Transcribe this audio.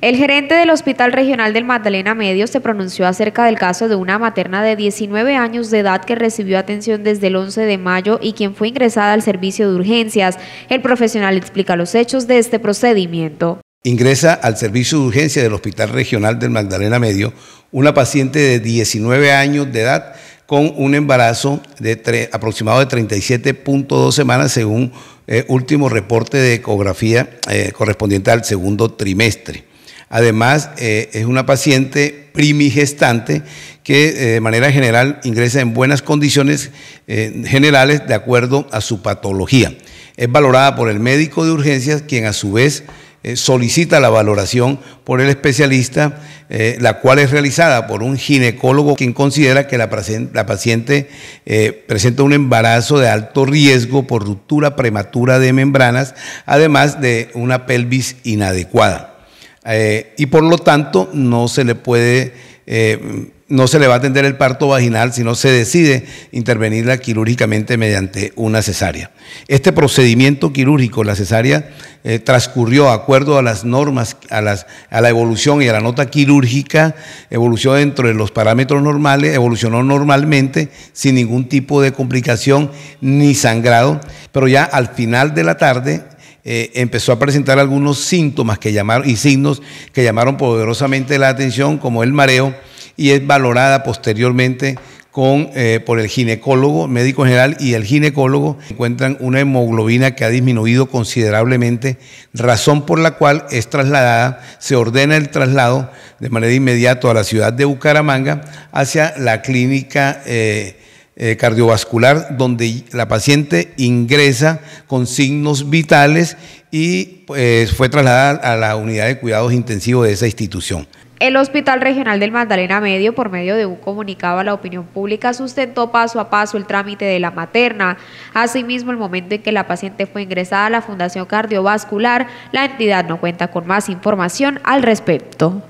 El gerente del Hospital Regional del Magdalena Medio se pronunció acerca del caso de una materna de 19 años de edad que recibió atención desde el 11 de mayo y quien fue ingresada al servicio de urgencias. El profesional explica los hechos de este procedimiento. Ingresa al servicio de urgencias del Hospital Regional del Magdalena Medio una paciente de 19 años de edad con un embarazo de aproximado de 37.2 semanas según eh, último reporte de ecografía eh, correspondiente al segundo trimestre. Además, eh, es una paciente primigestante que eh, de manera general ingresa en buenas condiciones eh, generales de acuerdo a su patología. Es valorada por el médico de urgencias, quien a su vez solicita la valoración por el especialista, la cual es realizada por un ginecólogo quien considera que la, paciente presenta un embarazo de alto riesgo por ruptura prematura de membranas, además de una pelvis inadecuada. Eh, y por lo tanto no se le puede, eh, no se le va a atender el parto vaginal si no se decide intervenirla quirúrgicamente mediante una cesárea. Este procedimiento quirúrgico, la cesárea, eh, transcurrió de acuerdo a las normas, a, las, a la evolución y a la nota quirúrgica, evolucionó dentro de los parámetros normales, evolucionó normalmente, sin ningún tipo de complicación ni sangrado, pero ya al final de la tarde eh, empezó a presentar algunos síntomas que llamaron, y signos que llamaron poderosamente la atención, como el mareo, y es valorada posteriormente con, eh, por el ginecólogo, médico general y el ginecólogo, encuentran una hemoglobina que ha disminuido considerablemente, razón por la cual es trasladada, se ordena el traslado de manera inmediata a la ciudad de Bucaramanga hacia la clínica. Eh, eh, cardiovascular donde la paciente ingresa con signos vitales y pues, fue trasladada a la unidad de cuidados intensivos de esa institución. El Hospital Regional del Magdalena Medio, por medio de un comunicado a la opinión pública, sustentó paso a paso el trámite de la materna. Asimismo, el momento en que la paciente fue ingresada a la Fundación Cardiovascular, la entidad no cuenta con más información al respecto.